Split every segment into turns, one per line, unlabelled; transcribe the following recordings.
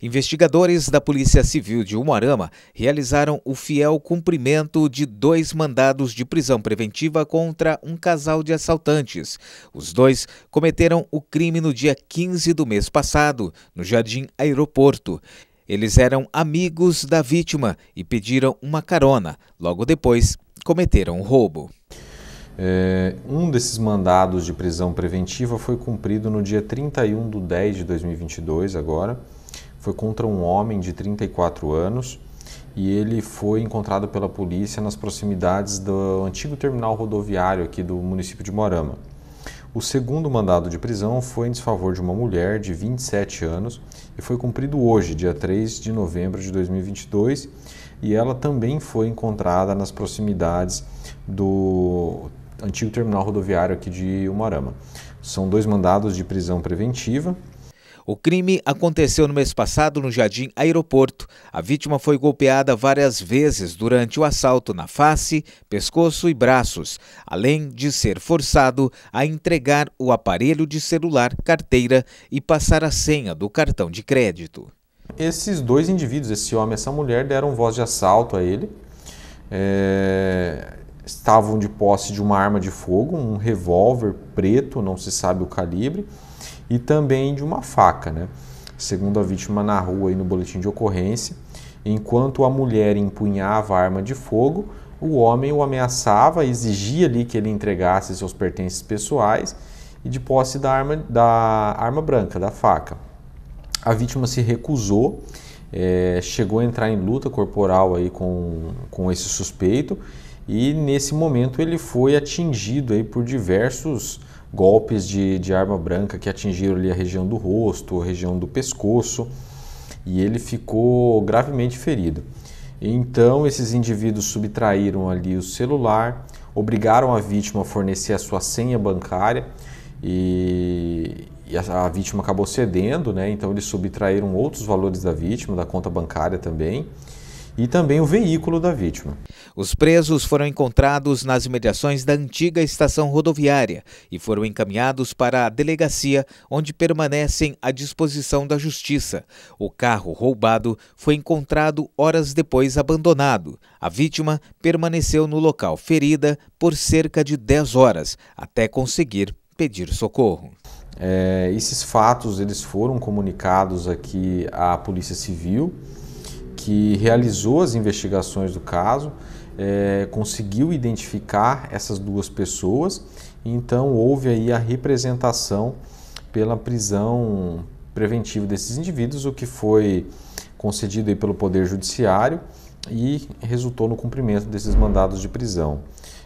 Investigadores da Polícia Civil de Umuarama realizaram o fiel cumprimento de dois mandados de prisão preventiva contra um casal de assaltantes. Os dois cometeram o crime no dia 15 do mês passado, no Jardim Aeroporto. Eles eram amigos da vítima e pediram uma carona. Logo depois, cometeram o roubo. É, um desses mandados de prisão
preventiva foi cumprido no dia 31 de 10 de 2022, agora foi contra um homem de 34 anos e ele foi encontrado pela polícia nas proximidades do antigo terminal rodoviário aqui do município de Morama. O segundo mandado de prisão foi em desfavor de uma mulher de 27 anos e foi cumprido hoje, dia 3 de novembro de 2022, e ela também foi encontrada nas proximidades do antigo terminal rodoviário aqui de Umarama.
São dois mandados de prisão preventiva o crime aconteceu no mês passado no Jardim Aeroporto. A vítima foi golpeada várias vezes durante o assalto na face, pescoço e braços, além de ser forçado a entregar o aparelho de celular, carteira e passar a senha do cartão de crédito. Esses dois indivíduos, esse homem e essa mulher, deram voz de assalto a ele.
É estavam de posse de uma arma de fogo, um revólver preto, não se sabe o calibre, e também de uma faca, né? Segundo a vítima rua e no boletim de ocorrência, enquanto a mulher empunhava a arma de fogo, o homem o ameaçava, exigia ali que ele entregasse seus pertences pessoais e de posse da arma, da arma branca, da faca. A vítima se recusou, é, chegou a entrar em luta corporal aí com, com esse suspeito e nesse momento ele foi atingido aí por diversos golpes de, de arma branca que atingiram ali a região do rosto, a região do pescoço e ele ficou gravemente ferido. Então esses indivíduos subtraíram ali o celular, obrigaram a vítima a fornecer a sua senha bancária e, e a, a vítima acabou cedendo, né? Então eles subtraíram outros
valores da vítima, da conta bancária também e também o veículo da vítima. Os presos foram encontrados nas imediações da antiga estação rodoviária e foram encaminhados para a delegacia, onde permanecem à disposição da justiça. O carro roubado foi encontrado horas depois abandonado. A vítima permaneceu no local ferida por cerca de 10 horas até conseguir pedir socorro. É, esses fatos eles foram comunicados aqui à
Polícia Civil que realizou as investigações do caso, é, conseguiu identificar essas duas pessoas, então houve aí a representação pela prisão preventiva desses indivíduos, o que foi concedido aí pelo Poder Judiciário e resultou no cumprimento desses mandados de prisão.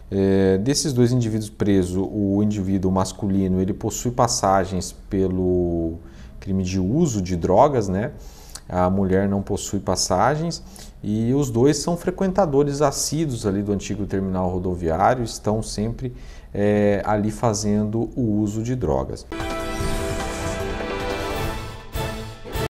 É, desses dois indivíduos presos, o indivíduo masculino ele possui passagens pelo crime de uso de drogas, né? a mulher não possui passagens e os dois são frequentadores assíduos ali do antigo terminal rodoviário, estão sempre é, ali fazendo o uso de drogas.